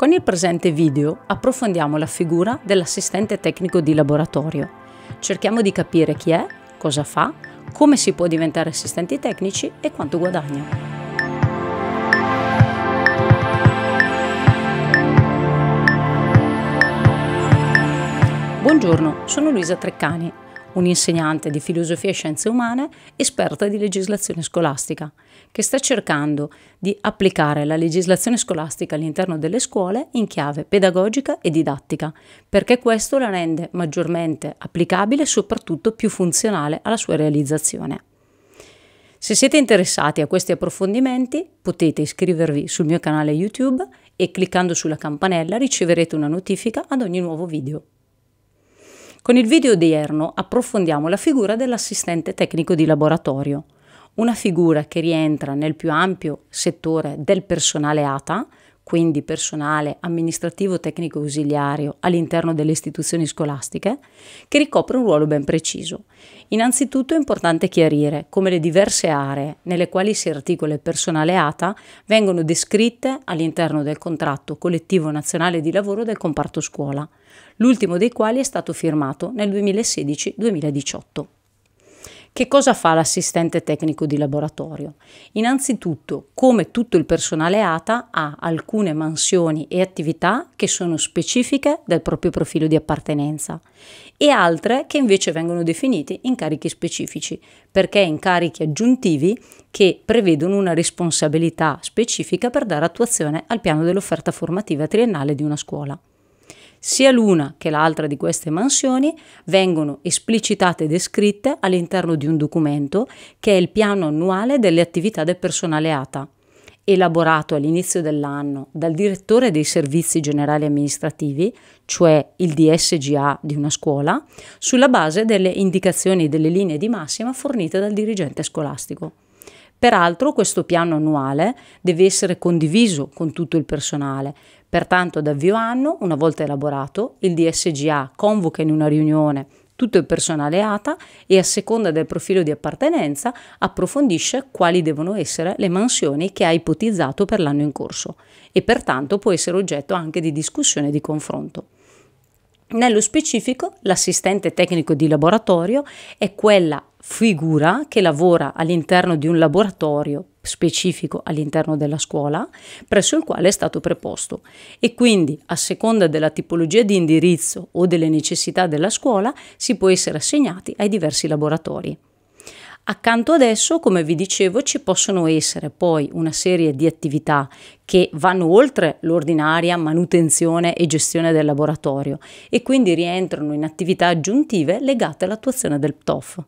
Con il presente video approfondiamo la figura dell'assistente tecnico di laboratorio. Cerchiamo di capire chi è, cosa fa, come si può diventare assistenti tecnici e quanto guadagna. Buongiorno, sono Luisa Treccani un'insegnante di filosofia e scienze umane esperta di legislazione scolastica, che sta cercando di applicare la legislazione scolastica all'interno delle scuole in chiave pedagogica e didattica, perché questo la rende maggiormente applicabile e soprattutto più funzionale alla sua realizzazione. Se siete interessati a questi approfondimenti potete iscrivervi sul mio canale YouTube e cliccando sulla campanella riceverete una notifica ad ogni nuovo video. Con il video odierno approfondiamo la figura dell'assistente tecnico di laboratorio, una figura che rientra nel più ampio settore del personale ATA, quindi personale amministrativo tecnico ausiliario all'interno delle istituzioni scolastiche, che ricopre un ruolo ben preciso. Innanzitutto è importante chiarire come le diverse aree nelle quali si articola il personale ATA vengono descritte all'interno del contratto collettivo nazionale di lavoro del comparto scuola, l'ultimo dei quali è stato firmato nel 2016-2018. Che cosa fa l'assistente tecnico di laboratorio? Innanzitutto, come tutto il personale ATA, ha alcune mansioni e attività che sono specifiche del proprio profilo di appartenenza e altre che invece vengono definite incarichi specifici, perché incarichi aggiuntivi che prevedono una responsabilità specifica per dare attuazione al piano dell'offerta formativa triennale di una scuola. Sia l'una che l'altra di queste mansioni vengono esplicitate e descritte all'interno di un documento che è il piano annuale delle attività del personale ATA, elaborato all'inizio dell'anno dal direttore dei servizi generali amministrativi, cioè il DSGA di una scuola, sulla base delle indicazioni delle linee di massima fornite dal dirigente scolastico. Peraltro questo piano annuale deve essere condiviso con tutto il personale Pertanto, avvio anno, una volta elaborato, il DSGA convoca in una riunione tutto il personale ATA e a seconda del profilo di appartenenza approfondisce quali devono essere le mansioni che ha ipotizzato per l'anno in corso e pertanto può essere oggetto anche di discussione e di confronto. Nello specifico, l'assistente tecnico di laboratorio è quella figura che lavora all'interno di un laboratorio specifico all'interno della scuola presso il quale è stato preposto e quindi a seconda della tipologia di indirizzo o delle necessità della scuola si può essere assegnati ai diversi laboratori. Accanto ad esso, come vi dicevo, ci possono essere poi una serie di attività che vanno oltre l'ordinaria manutenzione e gestione del laboratorio e quindi rientrano in attività aggiuntive legate all'attuazione del PTOF.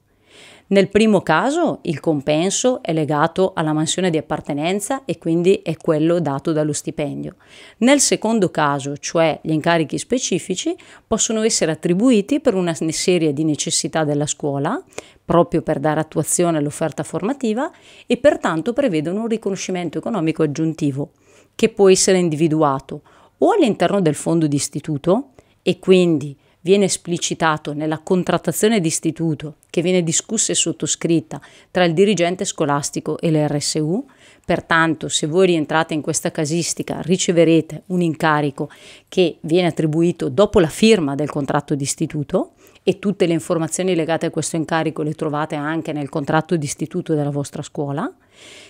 Nel primo caso il compenso è legato alla mansione di appartenenza e quindi è quello dato dallo stipendio. Nel secondo caso, cioè gli incarichi specifici, possono essere attribuiti per una serie di necessità della scuola, proprio per dare attuazione all'offerta formativa e pertanto prevedono un riconoscimento economico aggiuntivo che può essere individuato o all'interno del fondo di istituto e quindi viene esplicitato nella contrattazione di istituto che viene discussa e sottoscritta tra il dirigente scolastico e l'RSU. Pertanto, se voi rientrate in questa casistica, riceverete un incarico che viene attribuito dopo la firma del contratto d'istituto e tutte le informazioni legate a questo incarico le trovate anche nel contratto d'istituto della vostra scuola.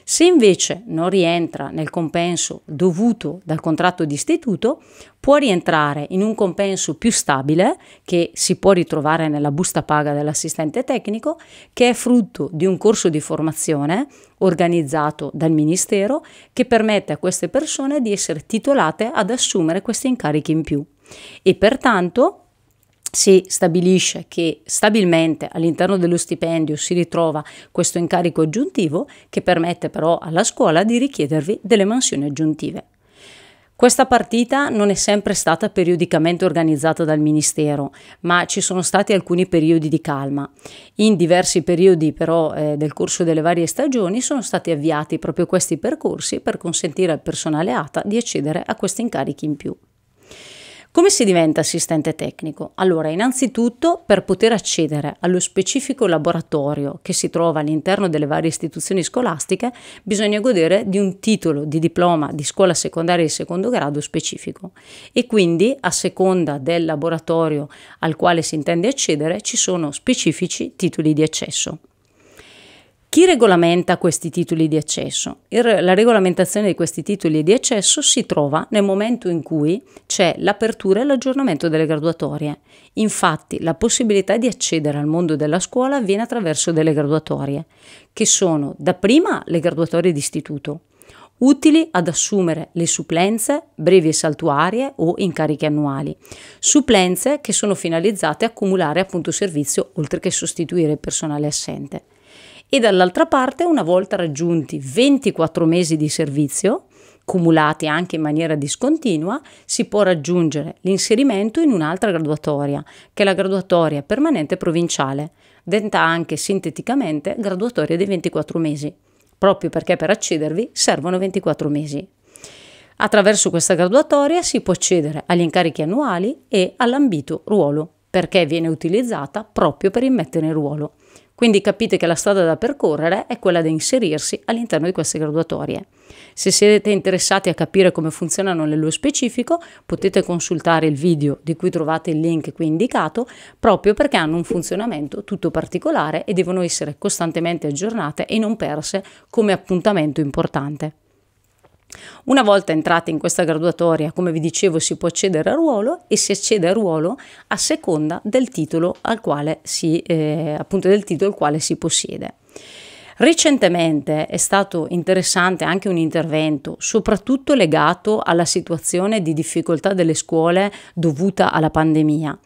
Se invece non rientra nel compenso dovuto dal contratto di istituto, può rientrare in un compenso più stabile che si può ritrovare nella busta paga dell'assistente tecnico che è frutto di un corso di formazione organizzato dal Ministero che permette a queste persone di essere titolate ad assumere questi incarichi in più. E pertanto si stabilisce che stabilmente all'interno dello stipendio si ritrova questo incarico aggiuntivo che permette però alla scuola di richiedervi delle mansioni aggiuntive. Questa partita non è sempre stata periodicamente organizzata dal Ministero, ma ci sono stati alcuni periodi di calma. In diversi periodi però eh, del corso delle varie stagioni sono stati avviati proprio questi percorsi per consentire al personale ATA di accedere a questi incarichi in più. Come si diventa assistente tecnico? Allora, innanzitutto per poter accedere allo specifico laboratorio che si trova all'interno delle varie istituzioni scolastiche, bisogna godere di un titolo di diploma di scuola secondaria di secondo grado specifico e quindi a seconda del laboratorio al quale si intende accedere ci sono specifici titoli di accesso. Chi regolamenta questi titoli di accesso? Il, la regolamentazione di questi titoli di accesso si trova nel momento in cui c'è l'apertura e l'aggiornamento delle graduatorie. Infatti la possibilità di accedere al mondo della scuola avviene attraverso delle graduatorie, che sono dapprima le graduatorie d'istituto, utili ad assumere le supplenze, brevi e saltuarie o incarichi annuali. Supplenze che sono finalizzate a accumulare appunto servizio oltre che sostituire il personale assente e dall'altra parte una volta raggiunti 24 mesi di servizio, cumulati anche in maniera discontinua, si può raggiungere l'inserimento in un'altra graduatoria, che è la graduatoria permanente provinciale, detta anche sinteticamente graduatoria dei 24 mesi, proprio perché per accedervi servono 24 mesi. Attraverso questa graduatoria si può accedere agli incarichi annuali e all'ambito ruolo, perché viene utilizzata proprio per immettere in ruolo. Quindi capite che la strada da percorrere è quella di inserirsi all'interno di queste graduatorie. Se siete interessati a capire come funzionano nello specifico, potete consultare il video di cui trovate il link qui indicato, proprio perché hanno un funzionamento tutto particolare e devono essere costantemente aggiornate e non perse come appuntamento importante. Una volta entrati in questa graduatoria, come vi dicevo, si può accedere al ruolo e si accede al ruolo a seconda del titolo al quale si, eh, appunto del titolo al quale si possiede. Recentemente è stato interessante anche un intervento, soprattutto legato alla situazione di difficoltà delle scuole dovuta alla pandemia,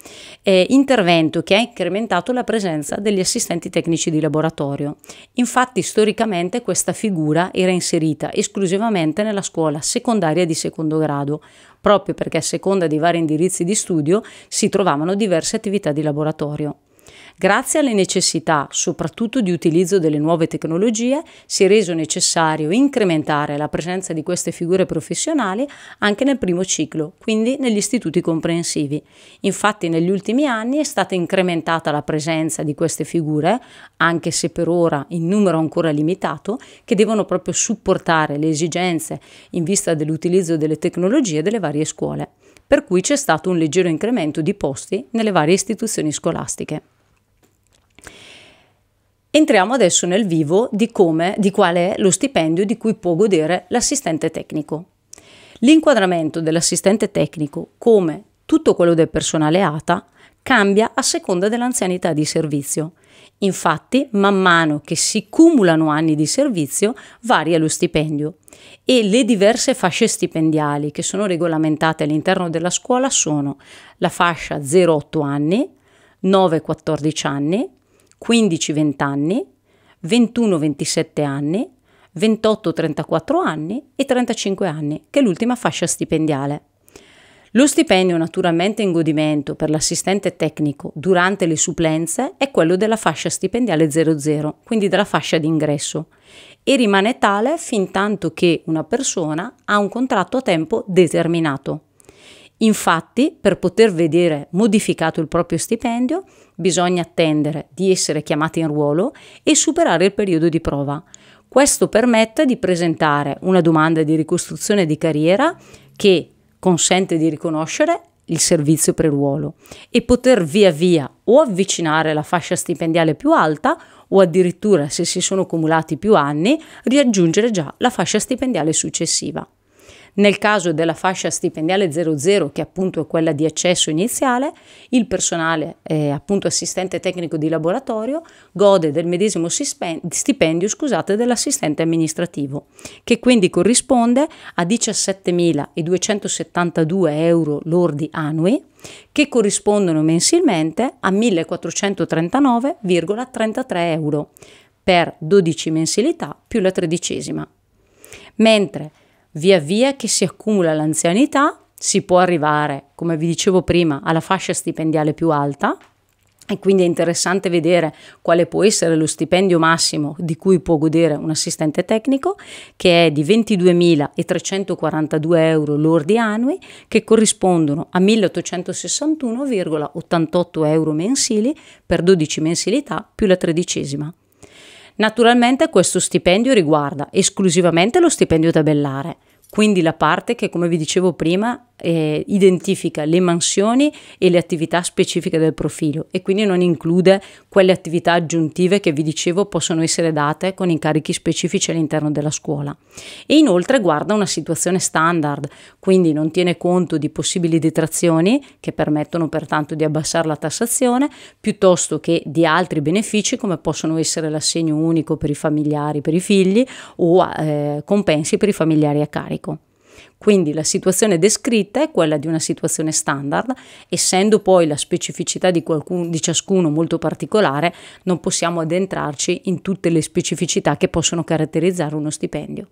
eh, intervento che ha incrementato la presenza degli assistenti tecnici di laboratorio. Infatti storicamente questa figura era inserita esclusivamente nella scuola secondaria di secondo grado, proprio perché a seconda dei vari indirizzi di studio si trovavano diverse attività di laboratorio. Grazie alle necessità, soprattutto di utilizzo delle nuove tecnologie, si è reso necessario incrementare la presenza di queste figure professionali anche nel primo ciclo, quindi negli istituti comprensivi. Infatti negli ultimi anni è stata incrementata la presenza di queste figure, anche se per ora in numero ancora limitato, che devono proprio supportare le esigenze in vista dell'utilizzo delle tecnologie delle varie scuole per cui c'è stato un leggero incremento di posti nelle varie istituzioni scolastiche. Entriamo adesso nel vivo di, come, di qual è lo stipendio di cui può godere l'assistente tecnico. L'inquadramento dell'assistente tecnico, come tutto quello del personale ATA, cambia a seconda dell'anzianità di servizio. Infatti, man mano che si cumulano anni di servizio, varia lo stipendio e le diverse fasce stipendiali che sono regolamentate all'interno della scuola sono la fascia 0-8 anni, 9-14 anni, 15-20 anni, 21-27 anni, 28-34 anni e 35 anni, che è l'ultima fascia stipendiale. Lo stipendio naturalmente in godimento per l'assistente tecnico durante le supplenze è quello della fascia stipendiale 00, quindi della fascia d'ingresso, e rimane tale fin tanto che una persona ha un contratto a tempo determinato. Infatti, per poter vedere modificato il proprio stipendio, bisogna attendere di essere chiamati in ruolo e superare il periodo di prova. Questo permette di presentare una domanda di ricostruzione di carriera che consente di riconoscere il servizio pre-ruolo e poter via via o avvicinare la fascia stipendiale più alta o addirittura se si sono accumulati più anni riaggiungere già la fascia stipendiale successiva. Nel caso della fascia stipendiale 00, che appunto è quella di accesso iniziale, il personale eh, appunto assistente tecnico di laboratorio gode del medesimo stipendio scusate, dell'assistente amministrativo, che quindi corrisponde a 17.272 euro lordi annui, che corrispondono mensilmente a 1.439,33 euro per 12 mensilità più la tredicesima. Mentre via via che si accumula l'anzianità si può arrivare, come vi dicevo prima, alla fascia stipendiale più alta e quindi è interessante vedere quale può essere lo stipendio massimo di cui può godere un assistente tecnico, che è di 22.342 euro lordi annui, che corrispondono a 1.861,88 euro mensili per 12 mensilità più la tredicesima. Naturalmente questo stipendio riguarda esclusivamente lo stipendio tabellare. Quindi la parte che, come vi dicevo prima, eh, identifica le mansioni e le attività specifiche del profilo e quindi non include quelle attività aggiuntive che vi dicevo possono essere date con incarichi specifici all'interno della scuola. E inoltre guarda una situazione standard, quindi non tiene conto di possibili detrazioni che permettono pertanto di abbassare la tassazione, piuttosto che di altri benefici come possono essere l'assegno unico per i familiari, per i figli o eh, compensi per i familiari a carico carico. Quindi la situazione descritta è quella di una situazione standard, essendo poi la specificità di, qualcuno, di, ciascuno molto particolare, non possiamo addentrarci in tutte le specificità che possono caratterizzare uno stipendio.